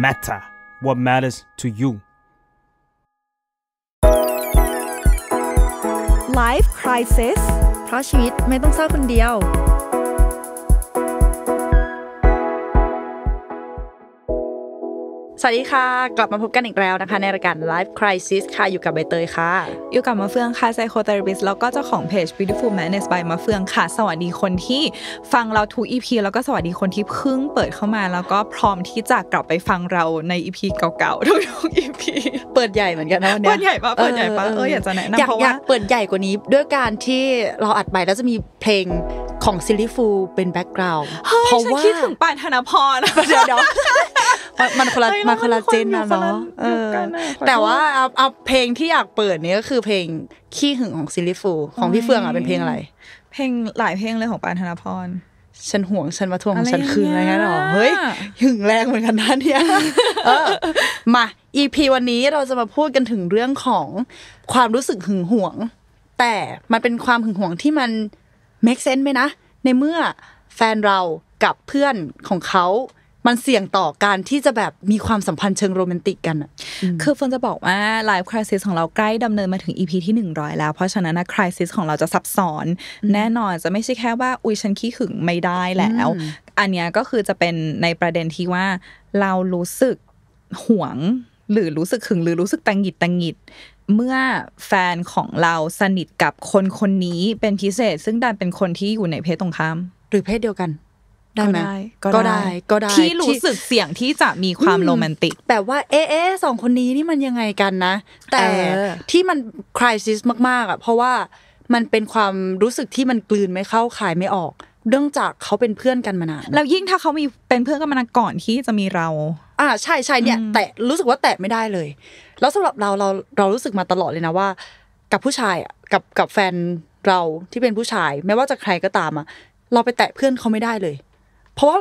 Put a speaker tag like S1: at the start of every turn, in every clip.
S1: matter, what matters to you. Life Crisis เพราะชีวิตไม่ต้องเศร้าคนเดียวสวัสดีค่ะ กลับมาพบกันอีกแล้วนะคะในรายการ Life Crisis ค่ะอยู่กับใบเตยค่ะอยู่กับมาเฟืองค่ะไซโค
S2: เทอร์ปิสแล้วก็เจ้าของเพจ Beautiful Madness by มาเฟืองค่ะ สวัสดีคนที่ฟังเราทุก EP แล้วก็สวัสดีคนที่เพิ่งเปิดเข้ามา แล้วก็พร้อมที่จะกลับไปฟังเราใน EP เก่าๆทุกๆ EP
S1: เปิดใหญ่เหมือนกันนะวันนี้เปิดใหญ่ปะเปิดใหญ่ปะเอออยากจะแนะนำเพราะว่าเปิดใหญ่กว่านี้ด้วยการที่เราอัดไปแล้วจะมีเพลงของซิลิฟูเป็นแบ็กกราวด์เพราะว่าคิดถึงปานธนพรเดี๋ยวมันคนละมันคนละเจนนะเนาะแต่ว่าเอาเพลงที่อยากเปิดนี้ก็คือเพลงขี้หึงของซิลิฟู ของพี่เฟื่องอ่ะเป็นเพลงอะไร เพลงหลายเพลงเลยของปานธนพร ฉันห่วงฉันมาทวงของฉันคืนอะไรเงี้ยหรอเฮ้ยหึงแรงเหมือนกันนะเนี่ยมาอีพีวันนี้เราจะมาพูดกันถึงเรื่องของความรู้สึกหึงหวง แต่มันเป็นความหึงหวงที่มัน make sense ไหมนะในเมื่อแฟนเรากับเพื่อนของเขามันเสี่ยงต่อการที่จะแบบมีความสัมพันธ์เชิงโรแมนติกกันอ่ะ คือเฟิร์นจะบอกว่าไลฟ์คริสิสของเราใกล้ดำเนินมาถึ
S2: ง EP ที่ 100 แล้ว เพราะฉะนั้นนะคริสิสของเราจะซับซ้อนแน่นอนจะไม่ใช่แค่ว่า อุ้ยฉันขี้หึงไม่ได้แล้ว อันนี้ก็คือจะเป็นในประเด็นที่ว่าเรารู้สึกหวงหรือรู้สึกหึง หรือรู้สึกตังหิดตังหิดเมื่อแฟนของเราสนิทกับคนคนนี้เป็นพิเศษ ซึ่งดันเป็นคนที่อยู่ในเพศตรงข้ามหรือเพศเดียวกันได้ไหมก็ได้ก็ได้ที่รู้สึกเสี่
S1: ยงที่จะมีความโรแมนติกแบบว่าเอ๊ะสองคนนี้นี่มันยังไงกันนะแต่ที่มันคริสิสมาก ๆอ่ะเพราะว่า มันเป็นความรู้สึกที่มันกลืนไม่เข้าขายไม่ออก เนื่องจากเขาเป็นเพื่อนกันมานานแล้วยิ่งถ้าเขามีเป็นเพื่อนกันมานานก่อนที่จะมีเรา อ่าใช่ใช่เนี่ย แต่รู้สึกว่าแตะไม่ได้เลย แล้วสำหรับเราเราเรารู้สึกมาตลอดเลยนะว่า กับผู้ชายกับกับแฟนเราที่เป็นผู้ชาย ไม่ว่าจะใครก็ตามอ่ะเราไปแตะเพื่อนเขาไม่ได้เลยเพราะว่า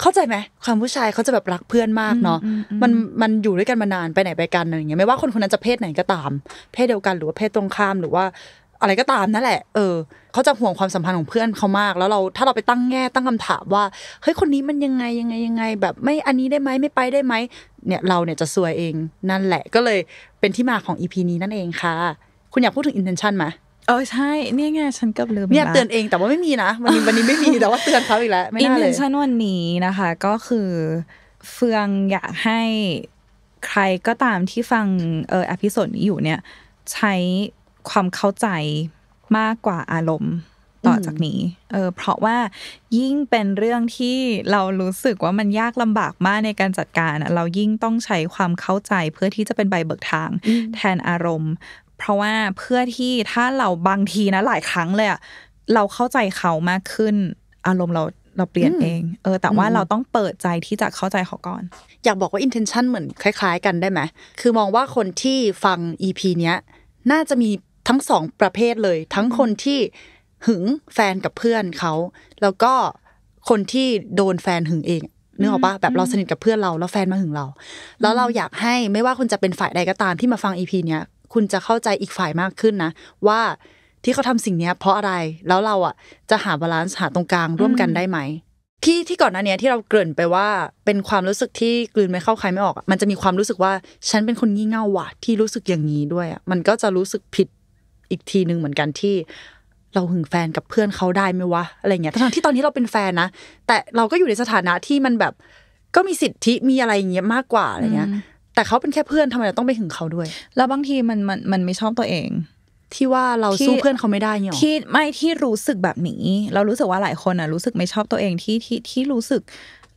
S1: เข้าใจไหมความผู้ชายเขาจะแบบรักเพื่อนมากเนาะมันมันอยู่ด้วยกันมานานไปไหนไปกันอะไรอย่างเงี้ยไม่ว่าคนคนนั้นจะเพศไหนก็ตาม เพศเดียวกันหรือว่าเพศตรงข้ามหรือว่าอะไรก็ตามนั่นแหละ เออเขาจะห่วงความสัมพันธ์ของเพื่อนเขามาก แล้วเราถ้าเราไปตั้งแง่ตั้งคำถามว่าเฮ้ยคนนี้มันยังไงยังไงยังไง แบบไม่อันนี้ได้ไหมไม่ไปได้ไหมเนี่ยเราเนี่ยจะซวยเองนั่นแหละก็เลยเป็นที่มาของอีพีนี้นั่นเองค่ะ คุณอยากพูดถึงอินเทนชันไหมเออใช่เนี่ยไงฉันก็ลืมเนี่ยเตือนเองแต่ว่าไม่มีนะวันนี้วันนี้ไม่มีแต่ว่าเตือนเขาอีกแล้วไม่น่าเลยอนชั
S2: นวันนี้นะคะก็คือเฟืองอยากให้ใครก็ตามที่ฟัง เอออพิสซดนี้อยู่เนี่ย ใช้ความเข้าใจมากกว่าอารมณ์ต่อจากนี้เออเพราะว่ายิ่งเป็นเรื่องที่เรารู้สึกว่ามันยากลำบากมากในการจัดการเรายิ่งต้องใช้ความเข้าใจเพื่อที่จะเป็นใบเบิกทางแทนอารมณ์เพราะว่าเพื่อที่ถ้าเราบางทีนะหลายครั้งเลยอะเราเข้าใจเขามากขึ้นอารมณ์เราเราเปลี่ยนเอง
S1: เออ แต่ว่าเราต้องเปิดใจที่จะเข้าใจเขาก่อน อยากบอกว่า intention เหมือนคล้ายๆกันได้ไหมคือมองว่าคนที่ฟัง EP เนี้ย น่าจะมีทั้งสองประเภทเลย ทั้งคนที่ หึงแฟนกับเพื่อนเขา แล้วก็คนที่โดนแฟนหึงเองนึกออกปะแบบเราสนิทกับเพื่อนเราแล้วแฟนมาหึงเรา แล้วเราอยากให้ไม่ว่าคุณจะเป็นฝ่ายใดก็ตามที่มาฟังอีพีเนี้ยคุณจะเข้าใจอีกฝ่ายมากขึ้นนะ ว่าที่เขาทำสิ่งนี้เพราะอะไรแล้วเราอ่ะจะหาบาลานซ์หาตรงกลางร่วมกันได้ไหมที่ที่ก่อนหน้านี้ที่เราเกริ่นไปว่าเป็นความรู้สึกที่กลืนไม่เข้าใครไม่ออกมันจะมีความรู้สึกว่าฉันเป็นคนงี่เง่าว่ะที่รู้สึกอย่างนี้ด้วยมันก็จะรู้สึกผิดอีกทีหนึ่งเหมือนกันที่ เราหึงแฟนกับเพื่อนเขาได้ไหมวะอะไรเงี้ย ทั้งที่ตอนนี้เราเป็นแฟนนะแต่เราก็อยู่ในสถานะที่มันแบบก็มีสิทธิมีอะไรเงี้ยมากกว่าอะไรเงี้ยแต่เขาเป็นแค่เพื่อนทำไมเราต้องไปถึงเขาด้วย แล้วบางทีมันมันมันไม่ชอบตัวเอง ที่ว่าเราสู้เพื่อนเขาไ
S2: ม่ได้เนาะที่ไม่ที่รู้สึกแบบนี้ เรารู้สึกว่าหลายคนอ่ะรู้สึกไม่ชอบตัวเองที่ที่ที่รู้สึก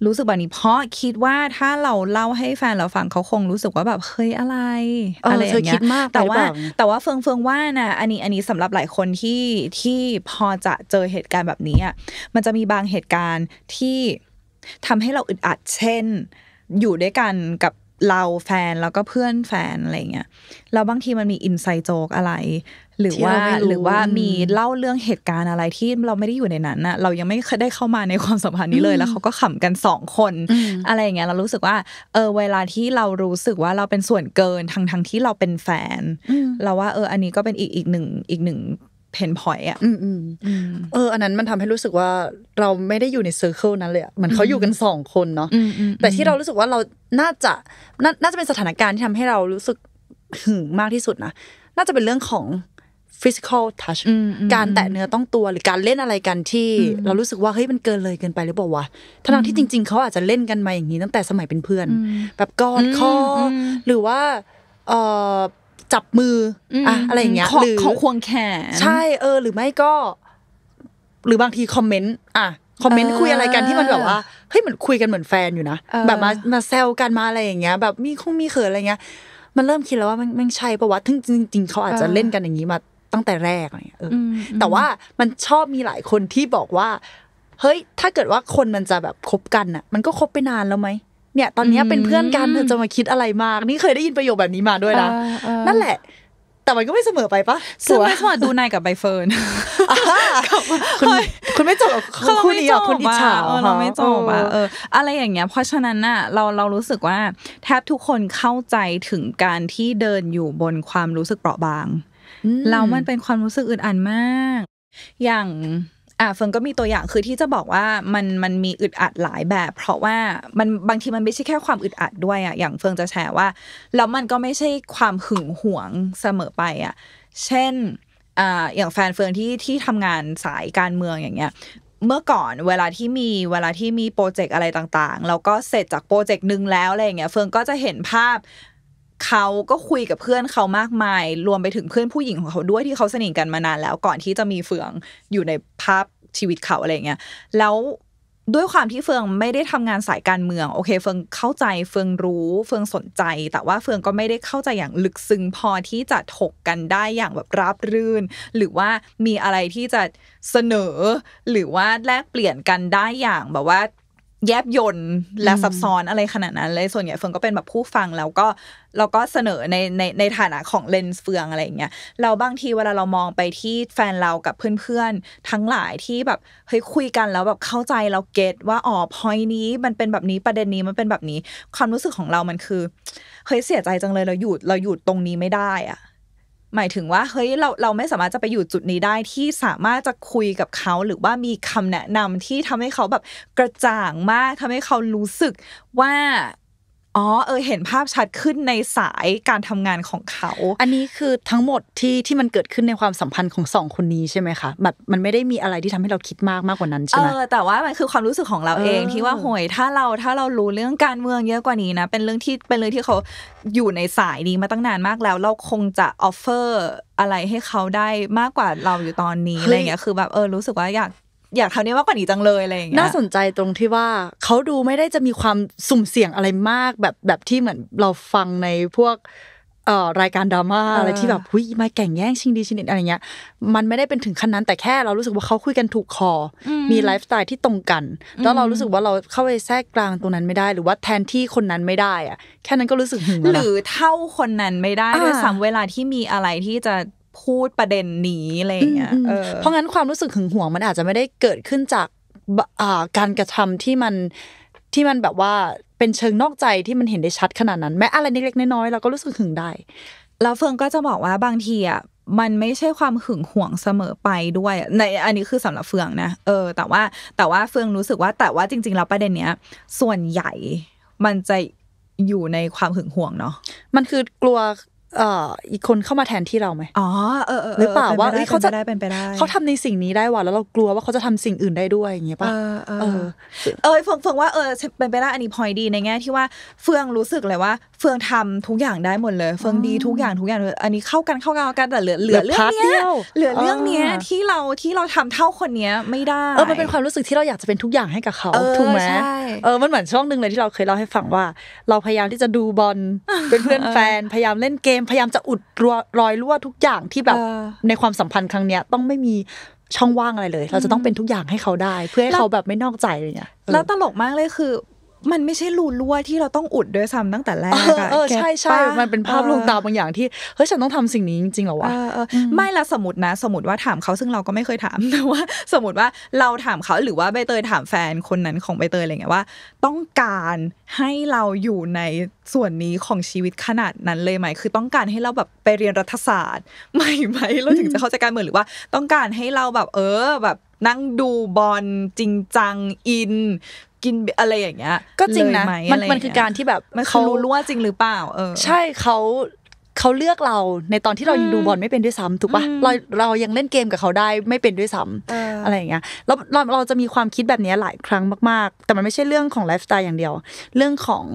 S2: รู้สึกแบบนี้เพราะคิดว่าถ้าเราเล่าให้แฟนเราฟังเขาคง รู้สึกว่าแบบเฮ้ยอะไรอะไรอย่างเงี้ยแต่ว่า แต่ว่าเฟิงเฟิงว่านะอันนี้อันนี้สำหรับหลายคนที่ที่พอจะเจอเหตุการณ์แบบนี้อ่ะมันจะมีบางเหตุการณ์ที่ทำให้เราอึดอัดเช่นอยู่ด้วยกันกับเราแฟนแล้วก็เพื่อนแฟนอะไรเงี้ยแล้วบางทีมันมีอินไซต์โจกอะไรหรือว่าหรือว่ามีเล่าเรื่องเหตุการณ์อะไรที่เราไม่ได้อยู่ในนั้นอะเรายังไม่เคยได้เข้ามาในความสัมพันธ์นี้เลยแล้วเขาก็ขำกันสองคน อะไรเงี้ยเรารู้สึกว่าเออเวลาที่เรารู้สึกว่าเราเป็นส่วนเกินทั้งทั้งที่เราเป็นแฟนเราว่าเอออันนี้ก็เป็นอีกอีกหนึ่งอีกหนึ่งเพนพอยต์อ่ะ
S1: เออ อันนั้นมันทำให้รู้สึกว่าเราไม่ได้อยู่ในเซอร์เคิลนั้นเลยเหมือนเขาอยู่กันสองคนเนาะ แต่ที่เรารู้สึกว่าเราน่าจะ น่าจะเป็นสถานการณ์ที่ทำให้เรารู้สึกหึงมากที่สุดนะ น่าจะเป็นเรื่องของฟิสิกอลทัช การแตะเนื้อต้องตัวหรือการเล่นอะไรกันที่เรารู้สึกว่า เฮ้ยมันเกินเลยเกินไปหรือเปล่าวะ ทั้งที่จริงๆเขาอาจจะเล่นกันมาอย่างนี้ตั้งแต่สมัยเป็นเพื่อน แบบกอดคอหรือว่าเออจับมืออ่ะอะไรอย่างเงี้ย หรือของควงแขนใช่เออ หรือไม่ก็ หรือบางทีคอมเมนต์อ่ะคอมเมนต์คุยอะไรกันที่มันแบบว่าเฮ้ยเหมือนคุยกันเหมือนแฟนอยู่นะแบบมามาแซวกันมาอะไรอย่างเงี้ย แบบมีคงมีเขินอะไรเงี้ย มันเริ่มคิดแล้วว่ามันมัใช่ประวัติถึงจริง ๆเขาอาจจะเล่นกันอย่างนี้มาตั้งแต่แรกอะไรเงี้ยแต่ว่ามันชอบมีหลายคนที่บอกว่า เฮ้ย ถ้าเกิดว่าคนมันจะแบบคบกันอ่ะ มันก็คบไปนานแล้วไหมเนี่ยตอนนี้เป็นเพื่อนกันเธอจะมาคิดอะไรมากนี่เคยได้ยินประโยคแบบนี้มาด้วยนะนั่นแหละ แต่มันก็ไม่เสมอไปปะสึ่งไม่สมัคดูนายกับใบเฟิร์นคุณคุณไม่จบคุณนี้อ่ะคุณอิจฉาเราไม่จบอะเอ
S2: อ อะไรอย่างเงี้ย เพราะฉะนั้นอะเราเรารู้สึกว่าแทบทุกคนเข้าใจถึงการที่เดินอยู่บนความรู้สึกเปราะบางแล้วมันเป็นความรู้สึกอึดอัดมาก อย่างอ่าเฟิงก็มีตัวอย่างคือที่จะบอกว่ามันมันมีอึดอัดหลายแบบ เพราะว่ามันบางทีมันไม่ใช่แค่ความอึดอัดด้วยอ่ะอย่างเฟิงจะแชร์ว่าแล้วมันก็ไม่ใช่ความหึงหวงเสมอไปอ่ะเช่นอ่าอย่างแฟนเฟิงที่ที่ทำงานสายการเมืองอย่างเงี้ยเมื่อก่อนเวลาที่มีเวลาที่มีโปรเจกต์อะไรต่างๆแล้วก็เสร็จจากโปรเจกต์หนึ่งแล้วอะไรอย่างเงี้ยเฟิงก็จะเห็นภาพเขาก็คุยกับเพื่อนเขามากมาย รวมไปถึงเพื่อนผู้หญิงของเขาด้วยที่เขาสนิทกันมานาน แล้วก่อนที่จะมีเฟืองอยู่ในภาพชีวิตเขาอะไรเงี้ยแล้วด้วยความที่เฟืองไม่ได้ทำงานสายการเมืองโอเค เฟืองเข้าใจเฟืองรู้เฟืองสนใจ แต่ว่าเฟืองก็ไม่ได้เข้าใจอย่างลึกซึ้งพอที่จะถกกันได้อย่างแบบราบรื่น หรือว่ามีอะไรที่จะเสนอ หรือว่าแลกเปลี่ยนกันได้อย่างแบบว่าแยบยนต์และซับซ้อนอะไร ขนาดนั้น เลยส่วนใหญ่เฟืองก็เป็นแบบผู้ฟังแล้วก็เราก็เสนอในในในฐานะของเลนส์เฟืองอะไรอย่างเงี้ยเราบางทีเวลาเรามองไปที่แฟนเรากับเพื่อนๆ ทั้งหลายที่แบบเฮ้ยคุยกันแล้วแบบเข้าใจเราเก็ตว่า อ๋อพอยนี้มันเป็นแบบนี้ประเด็นนี้มันเป็นแบบนี้ ความรู้สึกของเรามันคือเฮ้ยเสียใจจังเลยเราหยุดเราหยุดตรงนี้ไม่ได้อะหมายถึงว่าเฮ้ยเราเราไม่สามารถจะไปอยู่จุดนี้ได้ที่สามารถจะคุยกับเขาหรือว่ามีคำแนะนำที่ทำให้เขาแบบกระจ่างมาก ทำให้เขารู้สึกว่าอ๋อเออเห็นภาพชัดขึ้น
S1: ในสายการทำงานของเขา อันนี้คือทั้งหมดที่ที่มันเกิดขึ้นในความสัมพันธ์ของสองคนนี้ใช่ไหมคะแบบมันไม่ได้มีอะไรที่ทำให้เราคิดมากมากกว่านั้นใช่ไหมเอ
S2: อแต่ว่ามันคือความรู้สึกของเราเองที่ว่าห่วยถ้าเราถ้าเรารู้เรื่องการเมืองเยอะกว่านี้นะเป็นเรื่องที่เป็นเรื่องที่เขาอยู่ในสายนี้มาตั้งนานมากแล้วเราคงจะออฟเฟอร์อะไรให้เขาได้มากกว่าเราอยู่ตอน
S1: นี้อะไรเงี้ยคือแบบเออรู้สึกว่าอยากอยากทำนี้มากกว่านี้จังเลยอะไรอย่างเงี้ยน่าสนใจตรงที่ว่าเขาดูไม่ได้จะมีความสุ่มเสี่ยงอะไรมากแบบแบบที่เหมือนเราฟังในพวกเอ่อรายการดราม่าอะไรที่แบบหุ้ยมาแข่งแย่งชิงดีชิงเด่นอะไรเงี้ยมันไม่ได้เป็นถึงขั้นนั้นแต่แค่เรารู้สึกว่าเขาคุยกันถูกคอมีไลฟ์สไตล์ที่ตรงกันแล้วเรารู้สึกว่าเราเข้าไปแทรกกลางตรงนั้นไม่ได้ หรือว่าแทนที่คนนั้นไม่ได้อะแค่นั้นก็รู้สึกหึงหรือเท่าคนนั้นไม่ได้ด้วยซ้ำเวลาที่มีอะไรที่จะพูดประเด็นนี้อะไรเงี้ยเพราะงั้นความรู้สึกหึงหวงมันอาจจะไม่ได้เกิดขึ้นจากการกระทำที่มันที่มันแบบว่าเป็นเชิงนอกใจที่มันเห็นได้ชัดขนาดนั้นแม้อะไรเล็กๆน้อยๆเราก็รู้สึกหึงได้แล้วเฟิงก็จะบอกว่าบางทีอ่ะมันไม่ใช่ความหึงห
S2: วงเสมอไปด้วยในอันนี้คือสำหรับเฟืองนะเออแต่ว่า แต่ว่าเฟืองรู้สึกว่า แต่ว่าจริงๆแล้วประเด็นเนี้ย ส่วนใหญ่มันจะอยู่ในความหึงหวงเนาะ
S1: มันคือกลัวเอ่ออีกคนเข้ามาแทนที่เราไหมอ๋อ เออหรือเปล่าว่าเขาจะได้เป็นไปได้เขาทำในสิ่งนี้ได้ว่ะแล้วเรากลัวว่าเขาจะทำสิ่งอื่นได้ด้วยอย่างเงี้ยป่ะ เออ
S2: เออเฟืองเฟืองว่าเออเป็นไปได้อันนี้พอยดีในแง่ที่ว่าเฟืองรู้สึกเลยว่า เฟืองทำทุกอย่างได้หมดเลย เฟืองดีทุกอย่างทุกอย่างอันนี้เข้ากันเข้ากันกันแต่เหลือเหลือเรื่องเนี้ย เหลือเรื่องเนี้ยที่เราที่เราทำเท่าคนเนี้ยไม่ได้ เออมัน
S1: เป็นความรู้สึกที่เราอยากจะเป็นทุกอย่างให้กับเขาถูกไหมเออมันเหมือนช่องหนึ่งเลยที่เราเคยเล่าให้ฟังว่าเราพยายามที่จะดูบอลเป็นเพื่อนแฟนพยายามเล่นเกมพยายามจะอุดรอยรั่วทุกอย่างที่แบบในความสัมพันธ์ครั้งเนี้ย ต้องไม่มีช่องว่างอะไรเลย เราจะต้องเป็นทุกอย่างให้เขาได้ เพื่อให้เขาแบบไม่นอกใจอะไรเงี้ย
S2: แล้วตลกมากเลยคือมันไม่ใช่รูรั่วที่เราต้องอุดด้วยซ้ำตั้งแต่แรกอะเออใช่ใช่ มันเป็นภาพลวงตาบางอย่างที่ เฮ้ยฉันต้องทำสิ่งนี้จริงๆหรอวะไม่ละสมมตินะ สมมติว่าถามเขาซึ่งเราก็ไม่เคยถามแต่ว่าสมมติว่าเราถามเขาหรือว่าใบเตยถามแฟนคนนั้นของใบเตยอะไรเงี้ยว่าต้องการให้เราอยู่ในส่วนนี้ของชีวิตขนาดนั้นเลยไหม คือต้องการให้เราแบบไปเรียนรัฐศาสตร์ไหมไหมเราถึงจะเข้าใจการเมืองหรือว่าต้องการให้เราแบบเออแบบนั่งดูบอลจริงจังอิน
S1: กินอะไรอย่างเงี้ยก็จริงนะมันมันคือการที่แบบเขารู้ว่าจริงหรือเปล่าเออใช่เขาเขาเลือกเราในตอนที่เรายังดูบอลไม่เป็นด้วยซ้ำถูกปะเราเรายังเล่นเกมกับเขาได้ไม่เป็นด้วยซ้ำอะไรอย่างเงี้ยแล้วเราเราจะมีความคิดแบบนี้หลายครั้งมาก ๆ แต่มันไม่ใช่เรื่องของไลฟ์สไตล์อย่างเดียวเรื่องของ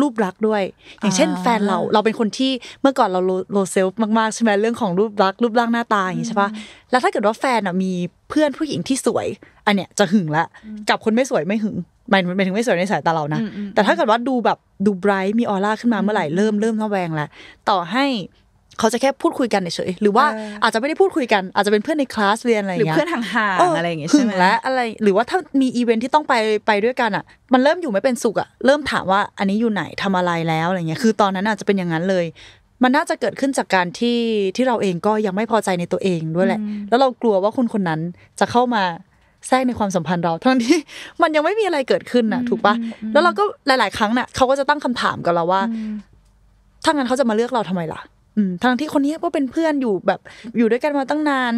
S1: รูปลักษด้วย อย่างเช่น แฟนเราเราเป็นคนที่เมื่อก่อนเราโลเซลมากๆใช่ไหมเรื่องของรูปลักษ์รูปร่างหน้าตาอย่างนี้ใช่ปะแล้วถ้าเกิดว่าแฟนมีเพื่อนผู้หญิงที่สวยอันเนี้ยจะหึงละกับคนไม่สวยไม่หึงหมายถึงไม่สวยในสายตาเรานะ แต่ถ้าเกิดว่าดูแบบดูไบรท์มีออร่าขึ้นมาเมื่อไหร่ เริ่มเริ่มระแวงแล้วต่อให้เขาจะแค่พูดคุยกันเฉยหรือว่าอาจจะไม่ได้พูดคุยกัน อาจจะเป็นเพื่อนในคลาสเรียนอะไรอย่างเงี้ย หรือเพื่อนห่างๆอะไรอย่างเงี้ยใช่ไหมและอะไรหรือว่าถ้ามีอีเวนท์ที่ต้องไปไปด้วยกันอ่ะ มันเริ่มอยู่ไม่เป็นสุขอ่ะเริ่มถามว่าอันนี้อยู่ไหนทำอะไรแล้วอะไรเงี้ยคือตอนนั้นอาจจะเป็นอย่างนั้นเลย มันน่าจะเกิดขึ้นจากการที่ที่เราเองก็ยังไม่พอใจในตัวเองด้วยแหละ แล้วเรากลัวว่าคนคนนั้นจะเข้ามาแทรกในความสัมพันธ์เราทั้งที่มันยังไม่มีอะไรเกิดขึ้นน่ะ ถูกปะแล้วเราก็หลาย ๆ ครั้งน่ะเขาก็จะตั้งคำถามกับเราว่าถ้างั้นเขาจะมาเลือกเราทำไมล่ะอืมทั้งที่คนนี้ก็เป็นเพื่อนอยู่แบบอยู่ด้วยกันมาตั้งนาน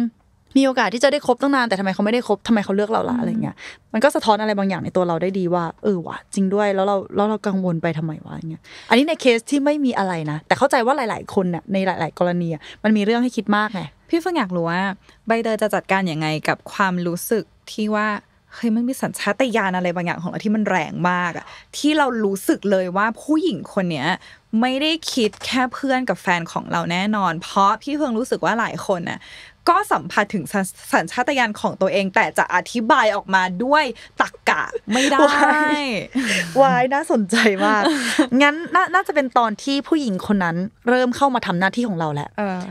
S1: มีโอกาสที่จะได้คบตั้งนานแต่ทำไมเขาไม่ได้คบทำไมเขาเลือกเราละอะไรเงี้ยมันก็สะท้อนอะไรบางอย่างในตัวเราได้ดีว่า เออวะจริงด้วยแล้วเราแล้วเรากังวลไปทำไมวะเงี้ยอันนี้ในเคสที่ไม่มีอะไรนะแต่เข้าใจว่าหลาย ๆ คนเนี่ยในหลาย ๆกรณีมันมีเรื่องให้คิดมากไงพี่เฟิงอยากรู้ว่า
S2: ใบเตยจะจัดการยังไงกับความรู้สึกที่ว่าเฮ้ยมันมีสัญชาตญาณอะไรบางอย่างของเราที่มันแรงมากอะที่เรารู้สึกเลยว่า ผู้หญิงคนเนี้ยไม่ได้คิดแค่เพื่อนกับแฟนของเราแน่นอน เพราะพี่เพิงรู้สึกว่าหลายคนน่ะก็สัมผัสถึงสัญชาตญาณของตัวเองแต่จะอธิบายออกมาด้วยตรกกะ ไม่ได้
S1: วายน่าสนใจมากงั้นน่าจะเป็นตอนที่ผู้หญิงคนนั้น เริ่มเข้ามาทำหน้าที่ของเราแหละ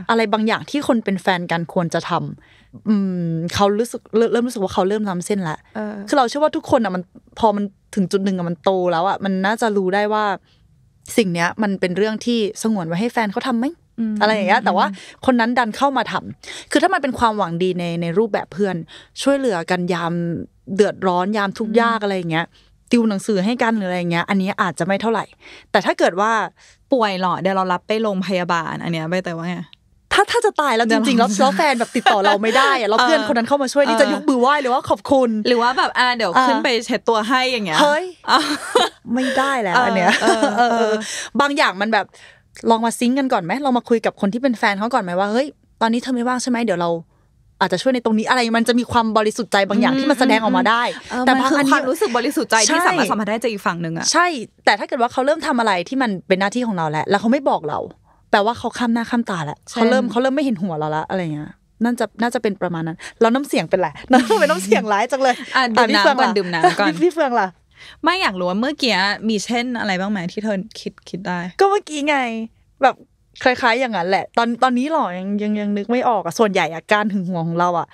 S1: อะไรบางอย่างที่คนเป็นแฟนกันควรจะทำอืมเขารู้สึกเริ่มรู้สึกว่าเขาเริ่มล้ำเส้นละคือเราเชื่อว่าทุกคนอ่ะมันพอมันถึงจุดหนึ่งอ่ะมันโต แล้วอ่ะมันน่าจะรู้ได้ว่าสิ่งเนี้ยมันเป็นเรื่องที่สงวนไว้ให้แฟนเขาทำไหมอะไรอย่างเงี้ยแต่ว่าคนนั้นดันเข้ามาทำ คือถ้ามันเป็นความหวังดีในในรูปแบบเพื่อน ช่วยเหลือกันยามเดือดร้อนยามทุกยากอะไรอย่างเงี้ยติวหนังสือให้กันหรืออะไรอย่างเงี้ย อันนี้อาจจะไม่เท่าไหร่ แต่ถ้าเกิดว่าป่วยหรอเดี๋ยวเรารับไปโรงพยาบาล อันเนี้ยไปแต่ว่าไงถ้าถ้าจะตายแล้วจริงๆแล้วแฟนแบบติดต่อเราไม่ได้อะแล้วเพื่อนคนนั้นเข้ามาช่วยนี่จะยกมือไหว้หรือว่าขอบคุณหรือว่าแบบอ่าเดี๋ยวขึ้นไปเช็ดตัวให้อย่างเงี้ยเฮ้ยไม่ได้แล้วอันเนี้ยบางอย่างมันแบบลองมาซิงกันก่อนไหมลองมาคุยกับคนที่เป็นแฟนเขาก่อนไหมว่าเฮ้ยตอนนี้เธอไม่ว่างใช่ไหมเดี๋ยวเรา อาจจะช่วยในตรงนี้อะไรมันจะมีความบริสุทธิ์ใจบางอย่างที่มันแสดงออกมาได้ แต่บางอันความรู้สึกบริสุ
S2: ทธิ์ใจที่สามารถสัมผัสได้
S1: จากอีกฝั่งหนึ่งอะใช่แต่ถ้าเกิดว่าเขาเริ่มทำอะไรที่มันเป็นหน้าที่ของเราแล้วแล้วเขาไม่บอกเราแปลว่าเขาข้ามหน้าข้ามตาแล้วเขาเริ่มเขาเริ่มไม่เห็นหัวเราละอะไรเงี้ยน่าจะน่าจะเป็นประมาณนั้น เราน้ำเสียงเป็นไรน้ำเป็นน้ำเสียงร้ายจังเลย อ่ะดื่มน้ำก่อนดื่มน้ำก่อนพี่เฟืองล่ะไม่อยากรู้ว่าเมื่อกี้มีเช่นอะไรบ้างไหมที่เธอคิดคิดได้ ก็เมื่อกี้ไง แบบคล้ายๆอย่างนั้นแหละ ตอนตอนนี้หรอยังยังยังนึกไม่ออกอ่ะส่วนใหญ่อาการหึงหวงของเราอ่ะ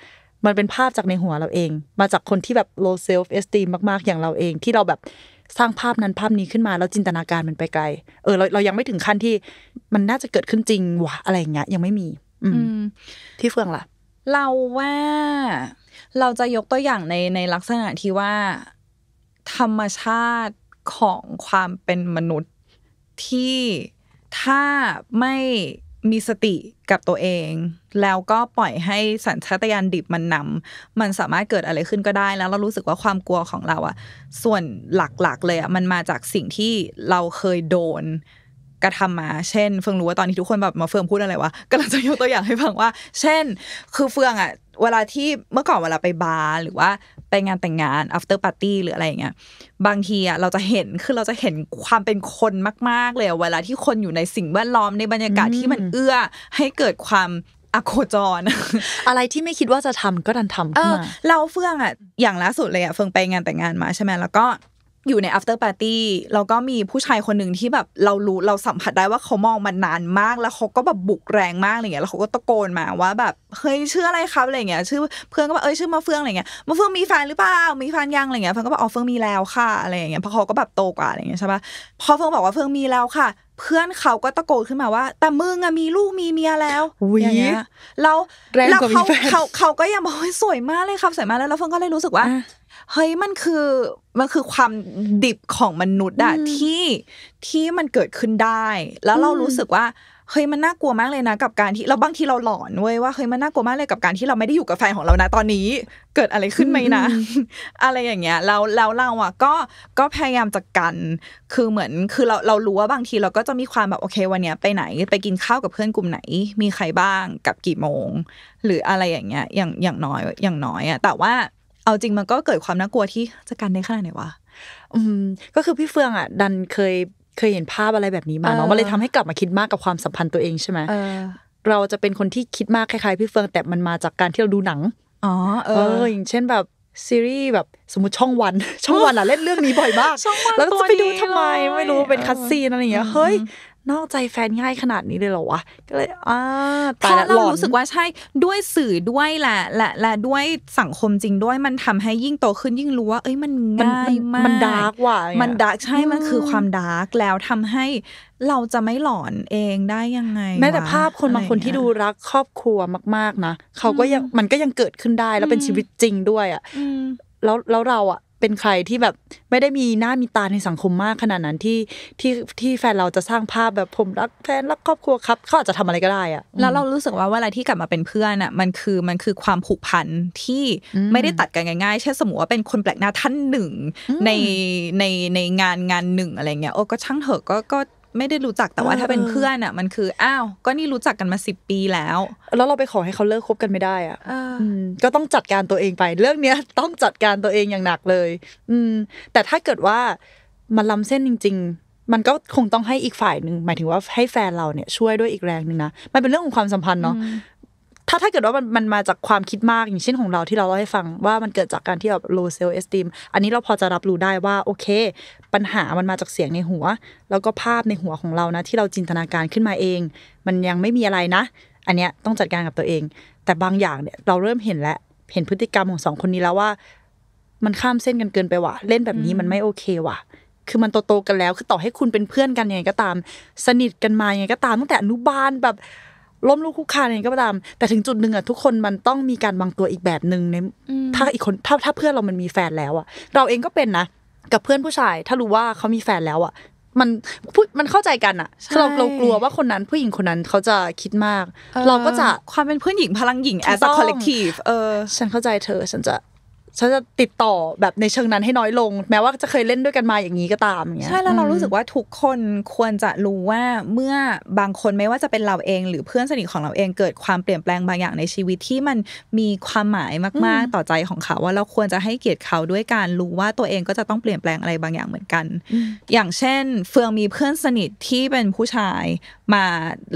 S1: มันเป็นภาพจากในหัวเราเอง มาจากคนที่แบบ low self esteem มากๆอย่างเราเองที่เราแบบสร้างภาพนั้นภาพนี้ขึ้นมา แล้วจินตนาการมันไปไกล เออเราเรายังไม่ถึงขั้นที่ มันน่าจะเกิดขึ้นจริงวะอะไรอย่างเงี้ย ยังไม่มี อืม ที่เฟืองล่ะ
S2: เราว่าเราจะยกตัวอย่างในในลักษณะที่ว่า ธรรมชาติของความเป็นมนุษย์ที่ถ้าไม่มีสติกับตัวเอง แล้วก็ปล่อยให้สัญชาตญาณดิบมันนำ มันสามารถเกิดอะไรขึ้นก็ได้แล้วเรารู้สึกว่าความกลัวของเราอะส่วนหลักๆ เลยอะมันมาจากสิ่งที่เราเคยโดนกระทำมา เช่นเฟืองรู้ว่าตอนที่ทุกคนแบบมาเฟืองพูดอะไรวะก็เลยจะยกตัวอย่างให้ฟังว่า เช่น คือเฟืองอะเวลาที่เมื่อก่อนเวลาไปบาร์หรือว่าไปงานแต่งงาน after party หรืออะไรอย่างเงี้ยบางทีอ่ะเราจะเห็นคือเราจะเห็นความเป็นคนมากๆเลยเวลาที่คนอยู่ในสิ่งแวดล้อมในบรรยากาศที่มันเอื้อให้เกิดความอโคจร อะไรที่ไม่คิดว่าจะทำก็ดันทำขึ้นมาเราเฟื่องอ่ะอย่างล่าสุดเลยอ่ะเฟื่องไปงานแต่งงานมาใช่ไหมแล้วก็อยู่ใน after party แล้วก็มีผู้ชายคนหนึ่งที่แบบเรารู้เราสัมผัสได้ว่าเขามองมันนานมากแล้วเขาก็แบบบุกแรงมากอะไรเงี้ยแล้วเขาก็ตะโกนมาว่าแบบเฮ้ยชื่ออะไรครับอะไรเงี้ยชื่อเพื่อนก็แบบเอ้ยชื่อมาเฟืองอะไรเงี้ยมาเฟืองมีแฟนหรือเปล่ามีแฟนยังอะไรเงี้ยเฟืองก็บอกอ๋อเฟืองมีแล้วค่ะอะไรเงี้ยเพราะเขาก็แบบโตกว่าอะไรเงี้ยใช่ป่ะพอเฟืองบอกว่าเฟืองมีแล้วค่ะ เพื่อนเขาก็ตะโกนขึ้นมาว่า แต่มึงอะมีลูกมีเมียแล้วอย่างเงี้ยเราแล้วเขาเขาเขาก็ยังบอกสวยมากเลยครับสวยมากแล้วแล้วเฟืองก็เลยรู้สึกว่าเฮ้ยมันคือมันคือความดิบของมนุษย์อะที่ที่มันเกิดขึ้นได้ แล้วเรารู้สึกว่าเฮ้ยมันน่ากลัวมากเลยนะกับการที่ เราบางทีเราหลอนเว้ยว่าเฮ้ยมันน่ากลัวมากเลยกับการที่เราไม่ได้อยู่กับแฟนของเรานะตอนนี้ เกิดอะไรขึ้นไหมนะ อะไรอย่างเงี้ยแล้วแล้วเราอ่ะก็ก็พยายามจะกันคือเหมือนคือเราเรารู้ว่าบางที เราก็จะมีความแบบโอเควันเนี้ยไปไหนไปกินข้าวกับเพื่อนกลุ่มไหน มีใครบ้างกับกี่โมงหรืออะไรอย่างเงี้ยอย่าง
S1: อย่างน้อยอย่างน้อยอ
S2: ่ะแต่ว่าเอาจริงมันก็เกิดความน่ากลัวที่จะกันด้ขนาดไหนวะ
S1: อืม ก็คือพี่เฟืองอ่ะดันเคยเคยเห็นภาพอะไรแบบนี้มาเนาะมันเลยทำให้กลับมาคิดมากกับความสัมพันธ์ตัวเองใช่ไหมเราจะเป็นคนที่คิดมากคล้ายๆพี่เฟืองแต่มันมาจากการที่เราดูหนัง อ๋อ เอออย่างเช่นแบบซีรีส์แบบสมมติช่องวันช่องวันอ่ะเล่นเรื่องนี้บ่อยมากแล้วจะไปดูทำไมไม่รู้เป็นคัสซีนอะไรอย่างเงี้ยเฮ้ยนอกใจแฟนง่ายขนาดนี้เลยเหรอวะก็เลยอ่าถ้าเรารู้สึกว่าใช่ด้วยสื่อด้วยแห
S2: ละและและด้วยสังคมจริงด้วยมันทำให้ยิ่งโตขึ้นยิ่งรู้ว่า เอ้ยมันง่ายมากมันดาร์กว่ะมันดาร์กใช่มันคือความดาร์กแล้วทำให้เราจะไม่หลอนเ
S1: องได้ยังไง แม้แต่ภาพคนบางคนที่ดูรักครอบครัวมาก ๆนะเขาก็ยังมันก็ยังเกิดขึ้นได้แล้วเป็นชีวิตจริงด้วยอ่ะแล้วแล้วเราอ่ะเป็นใครที่แบบไม่ได้มีหน้ามีตาในสังคมมากขนาดนั้นที่ที่ที่แฟนเราจะสร้างภาพแบบผมรักแฟนรักครอบครัวครับเขาอาจจะทำอะไรก็ได้อะแล้วเรา
S2: รู้สึกว่าเวลาที่กลับมาเป็นเพื่อนอ่ะมันคือมันคือความผูกพันที่ไม่ได้ตัดกันง่ายๆเช่นสมมติว่าเป็นคนแปลกหน้าท่านหนึ่งในในในงานงานหนึ่งอะไรเงี้ยโอ้ก็ช่างเถอะก็ก็ไม่ได้รู้จักแต่ว่าถ้าเป็นเพื่อ
S1: นอ่ะมันคืออ้าว ก็นี่รู้จักกันมาสิบปีแล้ว แล้วเราไปขอให้เขาเลิกคบกันไม่ได้อ่ะก็ต้องจัดการตัวเองไป เรื่องเนี้ยต้องจัดการตัวเองอย่างหนักเลย อืม แต่ถ้าเกิดว่า มันล้าเส้นจริง ๆ มันก็คงต้องให้อีกฝ่ายหนึ่ง หมายถึงว่าให้แฟนเราเนี่ยช่วยด้วยอีกแรงหนึ่งนะมันเป็นเรื่องของความสัมพันธ์เนาะถ้าถ้าเกิดว่ามันมันมาจากความคิดมากอย่างเช่นของเราที่เราเล่าให้ฟังว่ามันเกิดจากการที่แบบ low self esteem อันนี้เราพอจะรับรู้ได้ว่าโอเค ปัญหามันมาจากเสียงในหัวแล้วก็ภาพในหัวของเรานะ ที่เราจินตนาการขึ้นมาเอง มันยังไม่มีอะไรนะอันเนี้ยต้องจัดการกับตัวเอง แต่บางอย่างเนี่ยเราเริ่มเห็นแล้วเห็นพฤติกรรมของสองคนนี้แล้วว่า มันข้ามเส้นกันเกินไปว่ะ เล่นแบบนี้มันไม่โอเคว่ะ คือมันโตๆกันแล้วคือต่อให้คุณเป็นเพื่อนกันยังไงก็ตาม สนิทกันมายังไงก็ตามตั้งแต่อนุบาลแบบล้มลุกคุกคานอะไรก็ตามแต่ถึงจุดหนึ่งอะทุกคนมันต้องมีการวางตัวอีกแบบหนึ่งในถ้าอีกคนถ้าถ้าเพื่อนเรามันมีแฟนแล้วอะเราเองก็เป็นนะกับเพื่อนผู้ชาย ถ้ารู้ว่าเขามีแฟนแล้วอะมันมันเข้าใจกันอะเราเรากลัวว่าคนนั้นผู้หญิงคนนั้นเขาจะคิดมาก เราก็จะความเป็นเพื่อนหญิงพลังหญิง as a collective เออ ฉันเข้าใจเธอ ฉันจะฉันจะติดต่อแบบในเชิงนั้นให้น้อยลง แม้ว่าจะเคยเล่นด้วยกันมาอย่างนี้ก็ตามอย่างเงี้ยใช่แล้วเรารู้สึกว่าทุกคนควรจะรู้ว่าเมื่อ
S2: บางคนไม่ว่าจะเป็นเราเอง หรือเพื่อนสนิทของเราเองเกิดความเปลี่ยนแปลงบางอย่างในชีวิตที่มันมีความหมายมาก ๆ ต่อใจของเขาว่าเราควรจะให้เกียรติเขาด้วยการรู้ว่าตัวเองก็จะต้องเปลี่ยนแปลงอะไรบางอย่างเหมือนกัน อย่างเช่น เฟืองมีเพื่อนสนิทที่เป็นผู้ชายมา